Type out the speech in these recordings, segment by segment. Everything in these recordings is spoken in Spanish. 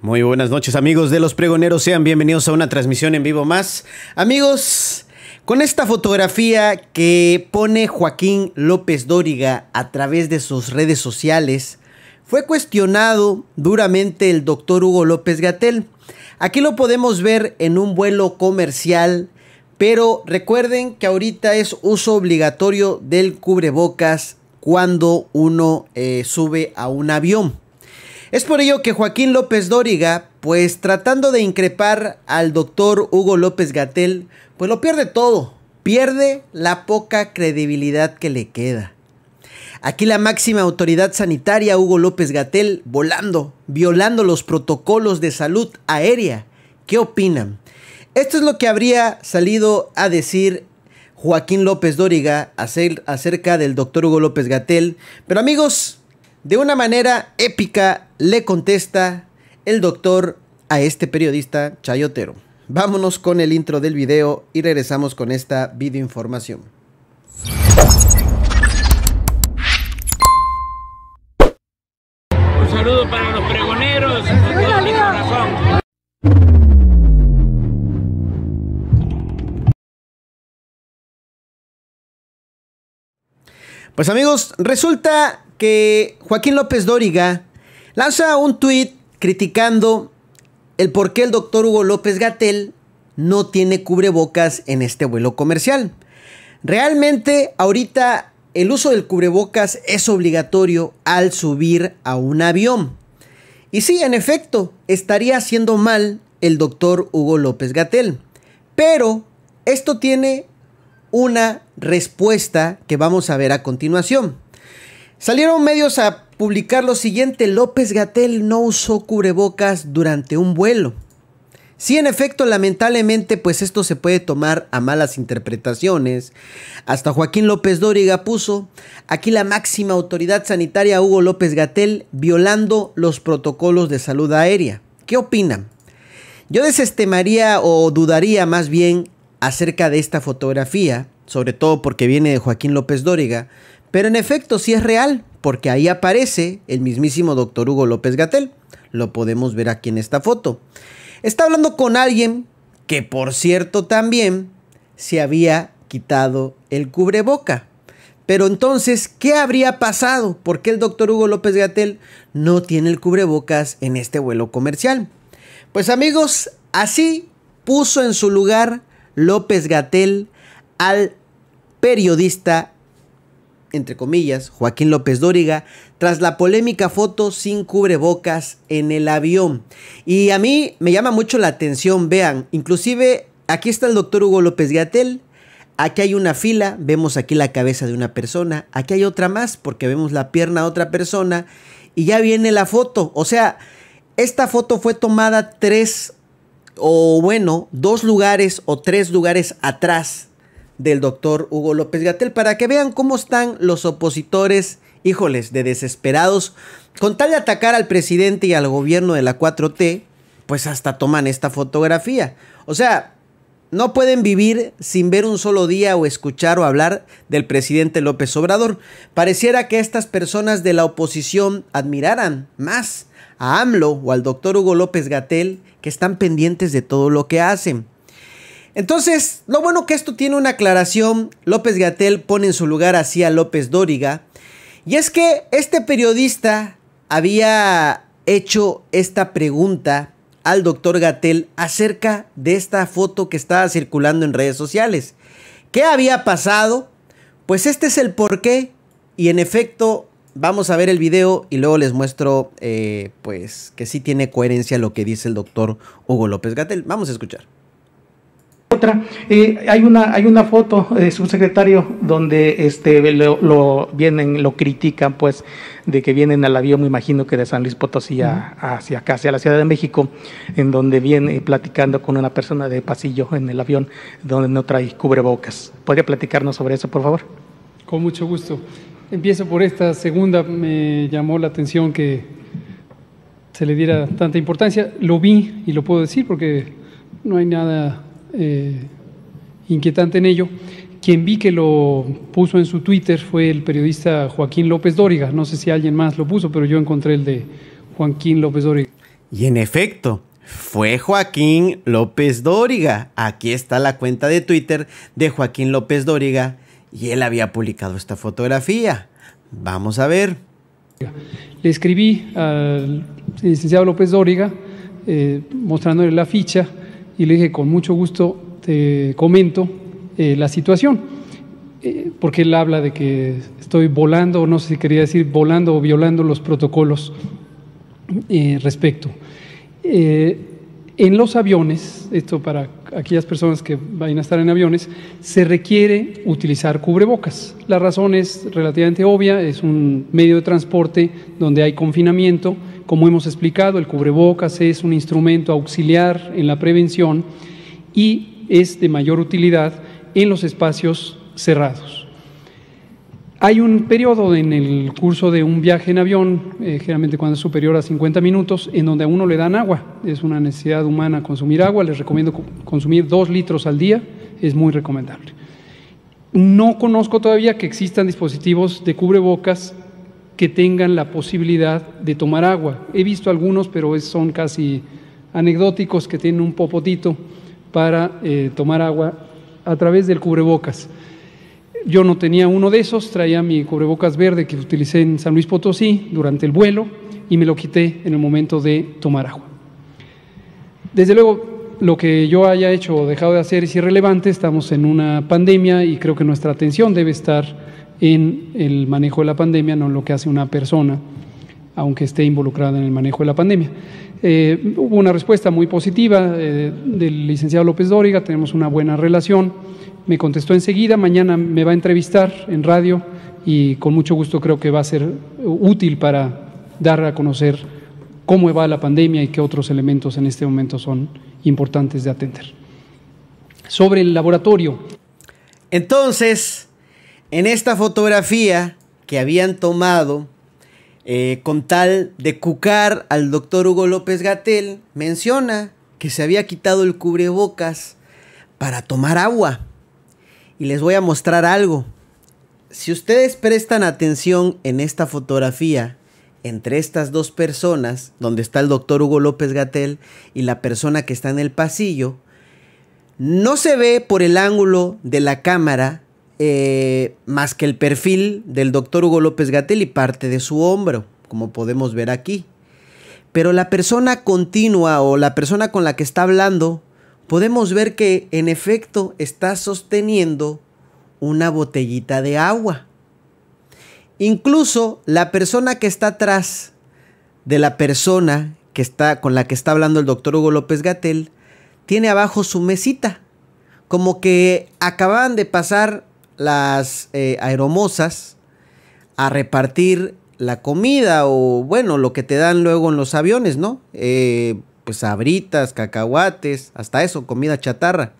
Muy buenas noches amigos de los pregoneros, sean bienvenidos a una transmisión en vivo más. Amigos, con esta fotografía que pone Joaquín López Dóriga a través de sus redes sociales, fue cuestionado duramente el doctor Hugo López Gatel. Aquí lo podemos ver en un vuelo comercial, pero recuerden que ahorita es uso obligatorio del cubrebocas cuando uno eh, sube a un avión. Es por ello que Joaquín López Dóriga, pues tratando de increpar al doctor Hugo López Gatel, pues lo pierde todo, pierde la poca credibilidad que le queda. Aquí la máxima autoridad sanitaria, Hugo López Gatel, volando, violando los protocolos de salud aérea. ¿Qué opinan? Esto es lo que habría salido a decir Joaquín López Dóriga acerca del doctor Hugo López Gatel. Pero amigos, de una manera épica le contesta el doctor a este periodista chayotero. Vámonos con el intro del video y regresamos con esta videoinformación. Un saludo para los pregoneros Pues amigos, resulta que Joaquín López Dóriga lanza un tweet criticando el por qué el doctor Hugo López Gatel no tiene cubrebocas en este vuelo comercial. Realmente ahorita el uso del cubrebocas es obligatorio al subir a un avión. Y sí, en efecto, estaría haciendo mal el doctor Hugo López Gatel. Pero esto tiene una respuesta que vamos a ver a continuación. Salieron medios a publicar lo siguiente, López Gatel no usó cubrebocas durante un vuelo. Sí, en efecto, lamentablemente, pues esto se puede tomar a malas interpretaciones. Hasta Joaquín López Dóriga puso aquí la máxima autoridad sanitaria Hugo López Gatel violando los protocolos de salud aérea. ¿Qué opinan? Yo desestimaría o dudaría más bien acerca de esta fotografía, sobre todo porque viene de Joaquín López Dóriga, pero en efecto, sí es real, porque ahí aparece el mismísimo doctor Hugo López Gatel. Lo podemos ver aquí en esta foto. Está hablando con alguien que, por cierto, también se había quitado el cubreboca. Pero entonces, ¿qué habría pasado? ¿Por qué el doctor Hugo López Gatel no tiene el cubrebocas en este vuelo comercial? Pues amigos, así puso en su lugar López Gatel al periodista entre comillas, Joaquín López Dóriga, tras la polémica foto sin cubrebocas en el avión. Y a mí me llama mucho la atención, vean, inclusive aquí está el doctor Hugo López Gatel, Aquí hay una fila, vemos aquí la cabeza de una persona, aquí hay otra más porque vemos la pierna de otra persona y ya viene la foto. O sea, esta foto fue tomada tres o bueno, dos lugares o tres lugares atrás del doctor Hugo López Gatel para que vean cómo están los opositores, híjoles, de desesperados. Con tal de atacar al presidente y al gobierno de la 4T, pues hasta toman esta fotografía. O sea, no pueden vivir sin ver un solo día o escuchar o hablar del presidente López Obrador. Pareciera que estas personas de la oposición admiraran más a AMLO o al doctor Hugo López Gatel, que están pendientes de todo lo que hacen. Entonces, lo bueno que esto tiene una aclaración, López Gatel pone en su lugar así a López Dóriga, y es que este periodista había hecho esta pregunta al doctor Gatel acerca de esta foto que estaba circulando en redes sociales. ¿Qué había pasado? Pues este es el porqué y en efecto vamos a ver el video y luego les muestro eh, pues que sí tiene coherencia lo que dice el doctor Hugo López Gatel. Vamos a escuchar otra. Eh, hay, una, hay una foto de su secretario donde este, lo, vienen, lo critican, pues, de que vienen al avión, me imagino que de San Luis Potosí hacia acá, hacia la Ciudad de México, en donde viene platicando con una persona de pasillo en el avión, donde no trae cubrebocas. ¿Podría platicarnos sobre eso, por favor? Con mucho gusto. Empiezo por esta segunda, me llamó la atención que se le diera tanta importancia. Lo vi y lo puedo decir porque no hay nada eh, inquietante en ello. Quien vi que lo puso en su Twitter fue el periodista Joaquín López Dóriga. No sé si alguien más lo puso, pero yo encontré el de Joaquín López Dóriga. Y en efecto, fue Joaquín López Dóriga. Aquí está la cuenta de Twitter de Joaquín López Dóriga y él había publicado esta fotografía. Vamos a ver. Le escribí al licenciado López Dóriga eh, mostrándole la ficha y le dije, con mucho gusto te comento eh, la situación, eh, porque él habla de que estoy volando, no sé si quería decir volando o violando los protocolos eh, respecto. en los aviones, esto para aquellas personas que vayan a estar en aviones, se requiere utilizar cubrebocas. La razón es relativamente obvia, es un medio de transporte donde hay confinamiento como hemos explicado, el cubrebocas es un instrumento auxiliar en la prevención y es de mayor utilidad en los espacios cerrados. Hay un periodo en el curso de un viaje en avión, eh, generalmente cuando es superior a 50 minutos, en donde a uno le dan agua. Es una necesidad humana consumir agua. Les recomiendo consumir dos litros al día, es muy recomendable. No conozco todavía que existan dispositivos de cubrebocas que tengan la posibilidad de tomar agua. He visto algunos, pero son casi anecdóticos, que tienen un popotito para eh, tomar agua a través del cubrebocas. Yo no tenía uno de esos, traía mi cubrebocas verde que utilicé en San Luis Potosí durante el vuelo y me lo quité en el momento de tomar agua. Desde luego, lo que yo haya hecho o dejado de hacer es irrelevante, estamos en una pandemia y creo que nuestra atención debe estar en el manejo de la pandemia, no en lo que hace una persona, aunque esté involucrada en el manejo de la pandemia. Eh, hubo una respuesta muy positiva eh, del licenciado López Dóriga, tenemos una buena relación, me contestó enseguida, mañana me va a entrevistar en radio y con mucho gusto creo que va a ser útil para dar a conocer cómo va la pandemia y qué otros elementos en este momento son importantes de atender. Sobre el laboratorio. Entonces, en esta fotografía que habían tomado eh, con tal de cucar al doctor Hugo López Gatel, menciona que se había quitado el cubrebocas para tomar agua. Y les voy a mostrar algo. Si ustedes prestan atención en esta fotografía, entre estas dos personas, donde está el doctor Hugo López Gatel y la persona que está en el pasillo, no se ve por el ángulo de la cámara eh, más que el perfil del doctor Hugo López Gatel y parte de su hombro, como podemos ver aquí. Pero la persona continua o la persona con la que está hablando, podemos ver que en efecto está sosteniendo una botellita de agua. Incluso la persona que está atrás de la persona que está con la que está hablando el doctor Hugo López Gatel tiene abajo su mesita, como que acababan de pasar las eh, aeromosas a repartir la comida o bueno lo que te dan luego en los aviones, ¿no? Eh, pues abritas, cacahuates, hasta eso, comida chatarra.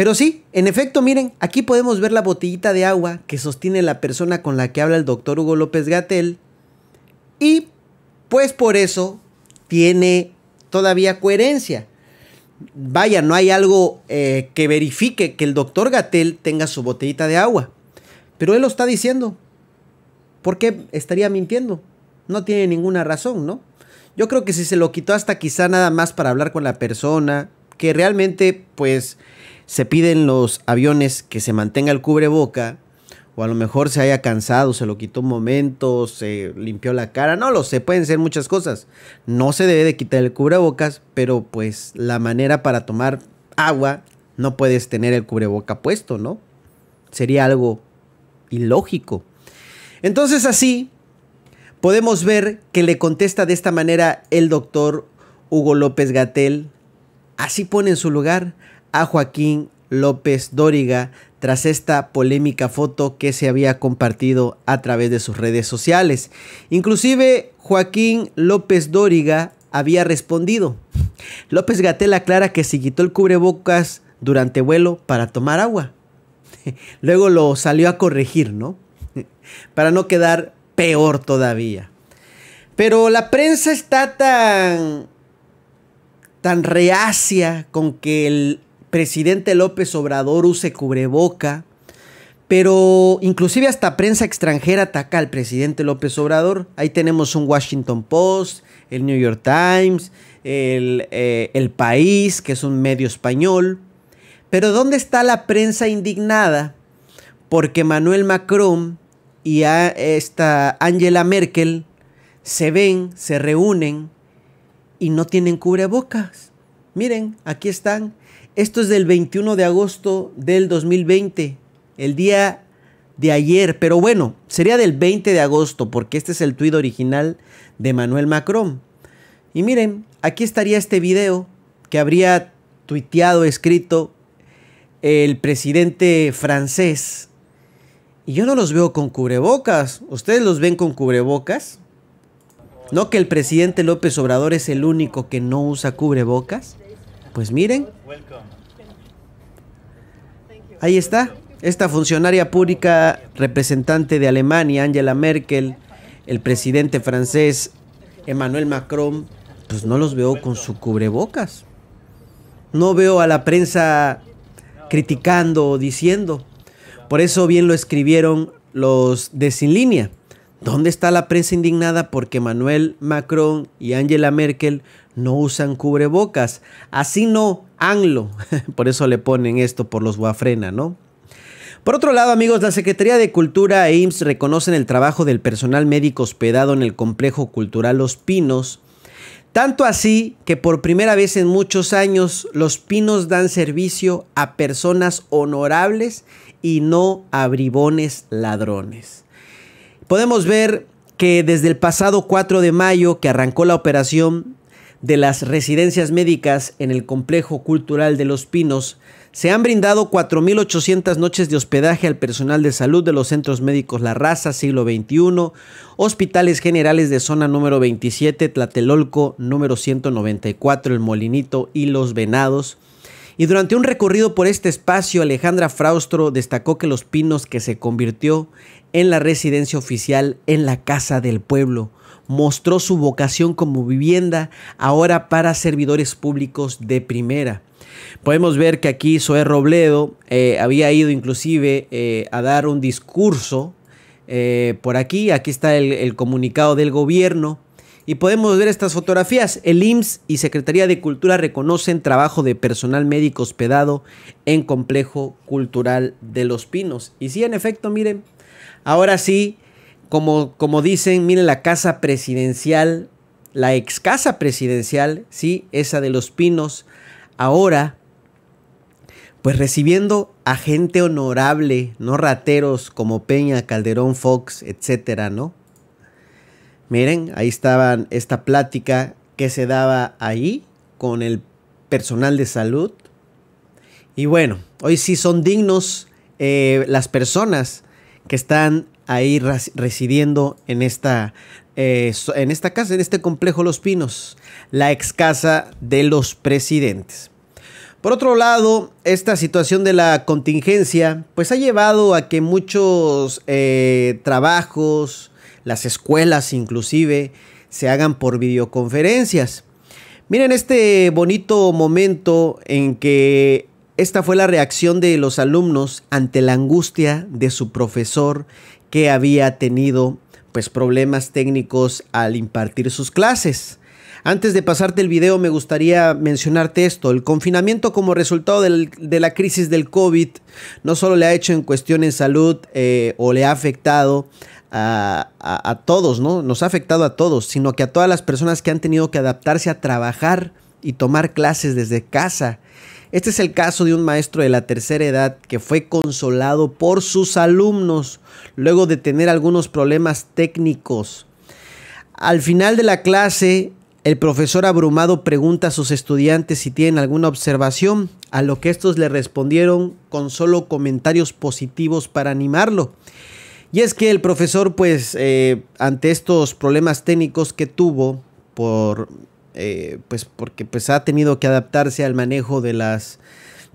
Pero sí, en efecto, miren, aquí podemos ver la botellita de agua que sostiene la persona con la que habla el doctor Hugo López Gatel. Y pues por eso tiene todavía coherencia. Vaya, no hay algo eh, que verifique que el doctor Gatel tenga su botellita de agua. Pero él lo está diciendo. ¿Por qué estaría mintiendo? No tiene ninguna razón, ¿no? Yo creo que si se lo quitó hasta quizá nada más para hablar con la persona, que realmente pues se piden los aviones que se mantenga el cubreboca, o a lo mejor se haya cansado, se lo quitó un momento, se limpió la cara, no lo sé, pueden ser muchas cosas. No se debe de quitar el cubrebocas, pero pues la manera para tomar agua no puedes tener el cubreboca puesto, ¿no? Sería algo ilógico. Entonces así podemos ver que le contesta de esta manera el doctor Hugo López Gatel. Así pone en su lugar a Joaquín López Dóriga tras esta polémica foto que se había compartido a través de sus redes sociales. Inclusive Joaquín López Dóriga había respondido. López Gatel aclara que se quitó el cubrebocas durante vuelo para tomar agua. Luego lo salió a corregir, ¿no? Para no quedar peor todavía. Pero la prensa está tan tan reacia con que el presidente López Obrador use cubreboca, pero inclusive hasta prensa extranjera ataca al presidente López Obrador. Ahí tenemos un Washington Post, el New York Times, el, eh, País, que es un medio español. Pero ¿dónde está la prensa indignada? Porque Manuel Macron y esta Angela Merkel se ven, se reúnen y no tienen cubrebocas. Miren, aquí están esto es del 21 de agosto del 2020, el día de ayer, pero bueno, sería del 20 de agosto, porque este es el tuit original de Manuel Macron. Y miren, aquí estaría este video que habría tuiteado, escrito el presidente francés. Y yo no los veo con cubrebocas. ¿Ustedes los ven con cubrebocas? ¿No que el presidente López Obrador es el único que no usa cubrebocas? Pues miren. Ahí está. Esta funcionaria pública representante de Alemania, Angela Merkel, el presidente francés Emmanuel Macron, pues no los veo con su cubrebocas. No veo a la prensa criticando o diciendo. Por eso bien lo escribieron los de Sin Línea. ¿Dónde está la prensa indignada porque Manuel Macron y Angela Merkel no usan cubrebocas? Así no, ANLO. Por eso le ponen esto por los guafrena, ¿no? Por otro lado, amigos, la Secretaría de Cultura e IMSS reconocen el trabajo del personal médico hospedado en el complejo cultural Los Pinos. Tanto así que por primera vez en muchos años los pinos dan servicio a personas honorables y no a bribones ladrones podemos ver que desde el pasado 4 de mayo que arrancó la operación de las residencias médicas en el complejo cultural de Los Pinos, se han brindado 4.800 noches de hospedaje al personal de salud de los centros médicos La Raza, siglo XXI, hospitales generales de zona número 27, Tlatelolco, número 194, El Molinito y Los Venados. Y durante un recorrido por este espacio, Alejandra Fraustro destacó que Los Pinos, que se convirtió en la residencia oficial en la Casa del Pueblo. Mostró su vocación como vivienda ahora para servidores públicos de primera. Podemos ver que aquí Zoé Robledo eh, había ido inclusive eh, a dar un discurso eh, por aquí. Aquí está el, el comunicado del gobierno. Y podemos ver estas fotografías. El IMSS y Secretaría de Cultura reconocen trabajo de personal médico hospedado en Complejo Cultural de los Pinos. Y sí, en efecto, miren, Ahora sí, como, como dicen, miren la casa presidencial, la ex casa presidencial, sí, esa de los pinos, ahora, pues recibiendo a gente honorable, no rateros como Peña, Calderón, Fox, etcétera, ¿no? Miren, ahí estaban esta plática que se daba ahí con el personal de salud. Y bueno, hoy sí son dignos eh, las personas que están ahí residiendo en esta, eh, en esta casa, en este complejo Los Pinos, la ex casa de los presidentes. Por otro lado, esta situación de la contingencia, pues ha llevado a que muchos eh, trabajos, las escuelas inclusive, se hagan por videoconferencias. Miren este bonito momento en que esta fue la reacción de los alumnos ante la angustia de su profesor que había tenido pues problemas técnicos al impartir sus clases. Antes de pasarte el video me gustaría mencionarte esto. El confinamiento como resultado de la crisis del COVID no solo le ha hecho en cuestión en salud eh, o le ha afectado a, a todos, ¿no? Nos ha afectado a todos, sino que a todas las personas que han tenido que adaptarse a trabajar y tomar clases desde casa este es el caso de un maestro de la tercera edad que fue consolado por sus alumnos luego de tener algunos problemas técnicos. Al final de la clase, el profesor abrumado pregunta a sus estudiantes si tienen alguna observación, a lo que estos le respondieron con solo comentarios positivos para animarlo. Y es que el profesor, pues, eh, ante estos problemas técnicos que tuvo por eh, pues porque pues ha tenido que adaptarse al manejo de las,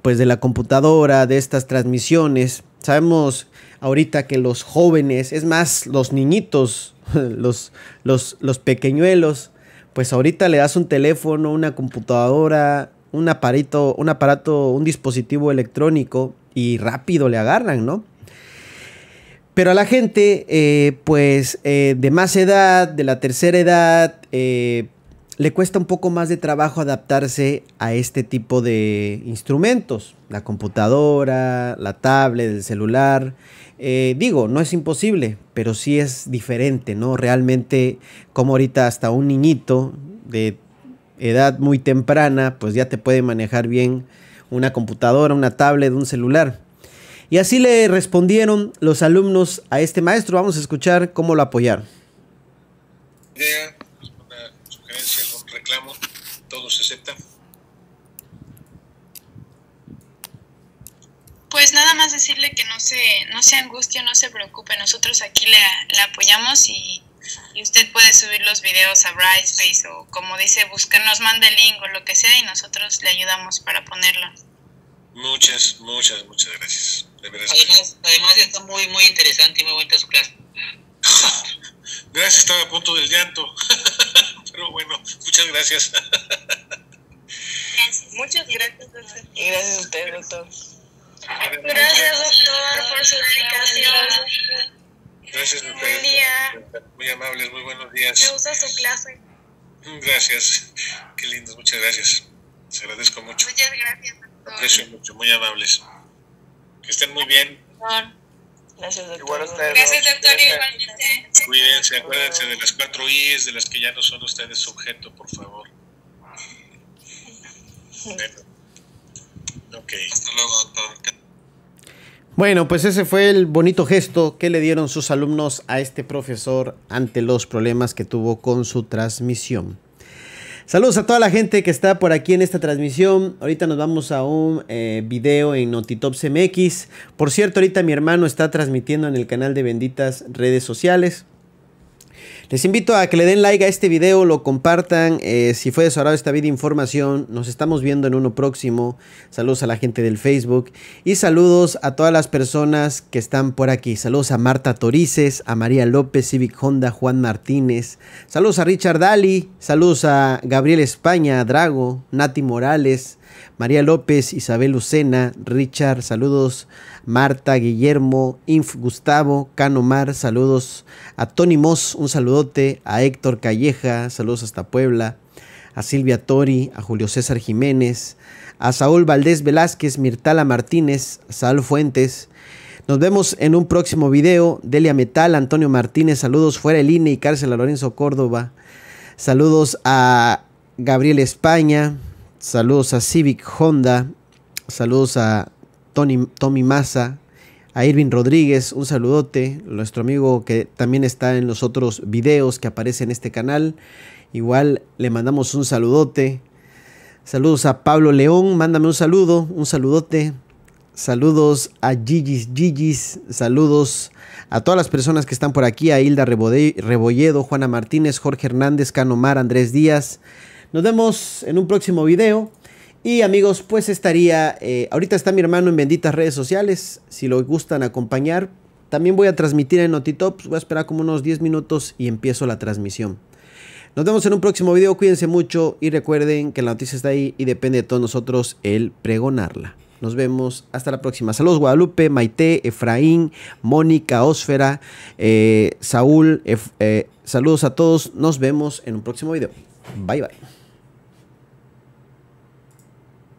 pues de la computadora, de estas transmisiones. Sabemos ahorita que los jóvenes, es más, los niñitos, los, los, pequeñuelos, pues ahorita le das un teléfono, una computadora, un aparato, un aparato, un dispositivo electrónico y rápido le agarran, ¿no? Pero a la gente, eh, pues eh, de más edad, de la tercera edad, eh, le cuesta un poco más de trabajo adaptarse a este tipo de instrumentos, la computadora, la tablet, el celular. Eh, digo, no es imposible, pero sí es diferente, ¿no? Realmente, como ahorita hasta un niñito de edad muy temprana, pues ya te puede manejar bien una computadora, una tablet, un celular. Y así le respondieron los alumnos a este maestro. Vamos a escuchar cómo lo apoyaron. no se, no se angustie, no se preocupe, nosotros aquí le apoyamos y, usted puede subir los videos a Brightspace o como dice, nos mande el link o lo que sea y nosotros le ayudamos para ponerlo. Muchas, muchas, muchas gracias. además, además está muy, muy interesante y muy bonita su clase. gracias, estaba a punto del llanto. Pero bueno, muchas gracias. Muchas gracias, doctor. Y gracias a usted, doctor. Gracias, doctor, por su explicación. Gracias, doctor. Muy amables, muy buenos días. Me gusta su clase. Gracias. Qué lindos, muchas gracias. Se agradezco mucho. Muchas gracias, doctor. Aprecio mucho, muy amables. Que estén muy bien. Gracias, doctor. Gracias, doctor, igualmente. Cuídense, acuérdense de las cuatro I's, de las que ya no son ustedes sujeto, por favor. Bueno. Ok. Hasta luego, doctor. Bueno, pues ese fue el bonito gesto que le dieron sus alumnos a este profesor ante los problemas que tuvo con su transmisión. Saludos a toda la gente que está por aquí en esta transmisión. Ahorita nos vamos a un eh, video en Notitop CMX. Por cierto, ahorita mi hermano está transmitiendo en el canal de Benditas Redes Sociales. Les invito a que le den like a este video, lo compartan. Eh, si fue de esta vida información, nos estamos viendo en uno próximo. Saludos a la gente del Facebook y saludos a todas las personas que están por aquí. Saludos a Marta Torices, a María López, Civic Honda, Juan Martínez. Saludos a Richard Daly, saludos a Gabriel España, Drago, Nati Morales. María López, Isabel Lucena, Richard, saludos, Marta, Guillermo, Inf Gustavo, Mar, saludos, a Tony Moss, un saludote, a Héctor Calleja, saludos hasta Puebla, a Silvia Tori, a Julio César Jiménez, a Saúl Valdés Velázquez, Mirtala Martínez, Saúl Fuentes, nos vemos en un próximo video. Delia Metal, Antonio Martínez, saludos fuera el INE y cárcel a Lorenzo Córdoba. Saludos a Gabriel España, Saludos a Civic Honda. Saludos a Tony, Tommy Massa. A Irving Rodríguez, un saludote. Nuestro amigo que también está en los otros videos que aparece en este canal. Igual le mandamos un saludote. Saludos a Pablo León, mándame un saludo, un saludote. Saludos a Gigis Gigis, saludos a todas las personas que están por aquí, a Hilda Rebolledo, Juana Martínez, Jorge Hernández, Canomar, Andrés Díaz, nos vemos en un próximo video. Y amigos, pues estaría, eh, ahorita está mi hermano en benditas redes sociales, si lo gustan acompañar. También voy a transmitir en Notitops, voy a esperar como unos 10 minutos y empiezo la transmisión. Nos vemos en un próximo video, cuídense mucho y recuerden que la noticia está ahí y depende de todos nosotros el pregonarla. Nos vemos hasta la próxima. Saludos Guadalupe, Maite, Efraín, Mónica, Osfera eh, Saúl. Eh, saludos a todos. Nos vemos en un próximo video. Bye bye.